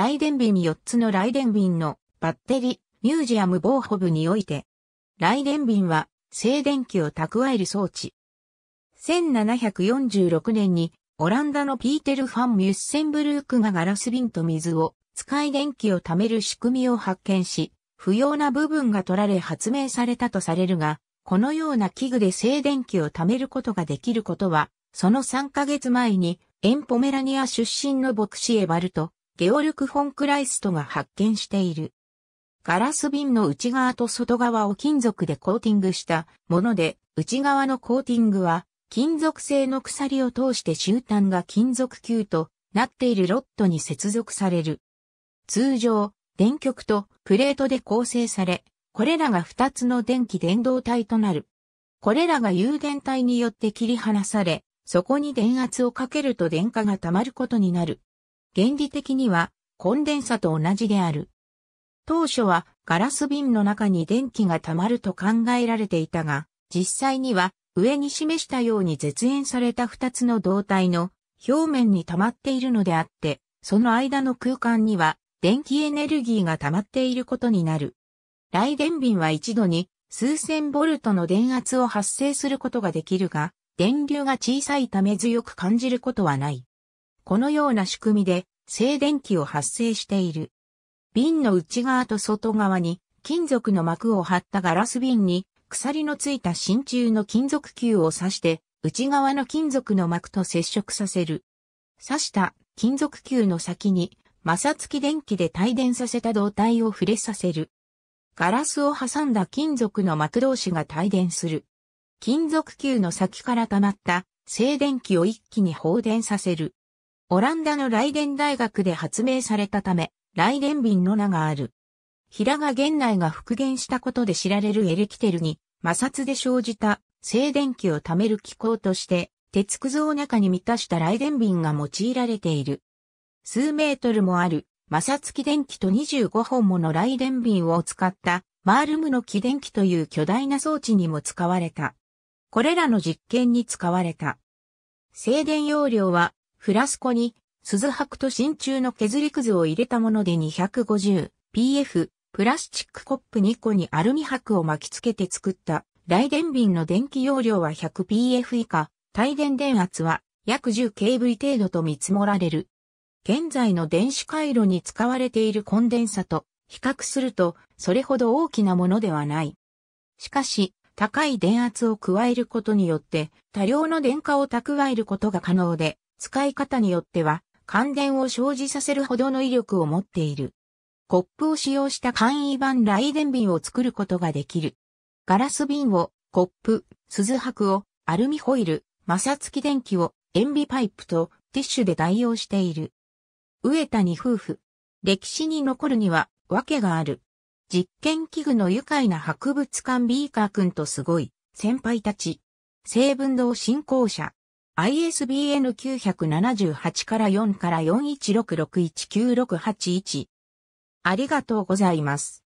雷電瓶4つの雷電ンのバッテリーミュージアムボーホブにおいて、雷電ンは静電気を蓄える装置。1746年にオランダのピーテル・ファン・ミュッセンブルークがガラス瓶と水を使い電気を貯める仕組みを発見し、不要な部分が取られ発明されたとされるが、このような器具で静電気を貯めることができることは、その3ヶ月前にエンポメラニア出身の牧師エバルト、ゲオルク・フォン・クライストが発見している。ガラス瓶の内側と外側を金属でコーティングしたもので、内側のコーティングは金属製の鎖を通して終端が金属球となっているロットに接続される。通常、電極とプレートで構成され、これらが2つの電気伝導体となる。これらが有電体によって切り離され、そこに電圧をかけると電荷が溜まることになる。原理的にはコンデンサと同じである。当初はガラス瓶の中に電気が溜まると考えられていたが、実際には上に示したように絶縁された2つの胴体の表面に溜まっているのであって、その間の空間には電気エネルギーが溜まっていることになる。雷電瓶は一度に数千ボルトの電圧を発生することができるが、電流が小さいため強く感じることはない。このような仕組みで静電気を発生している。瓶の内側と外側に金属の膜を張ったガラス瓶に鎖のついた真鍮の金属球を刺して内側の金属の膜と接触させる。刺した金属球の先に摩擦器電気で帯電させた胴体を触れさせる。ガラスを挟んだ金属の膜同士が帯電する。金属球の先から溜まった静電気を一気に放電させる。オランダのライデン大学で発明されたため、ライデン瓶の名がある。平賀源内が復元したことで知られるエレキテルに、摩擦で生じた静電気を貯める機構として、鉄くずを中に満たした雷電瓶が用いられている。数メートルもある摩擦気電気と25本もの雷電瓶を使ったマールムの気電気という巨大な装置にも使われた。これらの実験に使われた。静電容量はフラスコに、鈴白と真鍮の削りくずを入れたもので 250pf、プラスチックコップ2個にアルミ箔を巻き付けて作った大電瓶の電気容量は 100pf 以下、帯電電圧は約 10kV 程度と見積もられる。現在の電子回路に使われているコンデンサと比較するとそれほど大きなものではない。しかし、高い電圧を加えることによって多量の電荷を蓄えることが可能で、使い方によっては、感電を生じさせるほどの威力を持っている。コップを使用した簡易版雷電瓶を作ることができる。ガラス瓶を、コップ、鈴箔を、アルミホイル、摩擦機電気を、塩ビパイプとティッシュで代用している。植谷夫婦。歴史に残るには、訳がある。実験器具の愉快な博物館ビーカー君とすごい、先輩たち。成分堂振興者。ISBN 978から4から41661968 1ありがとうございます。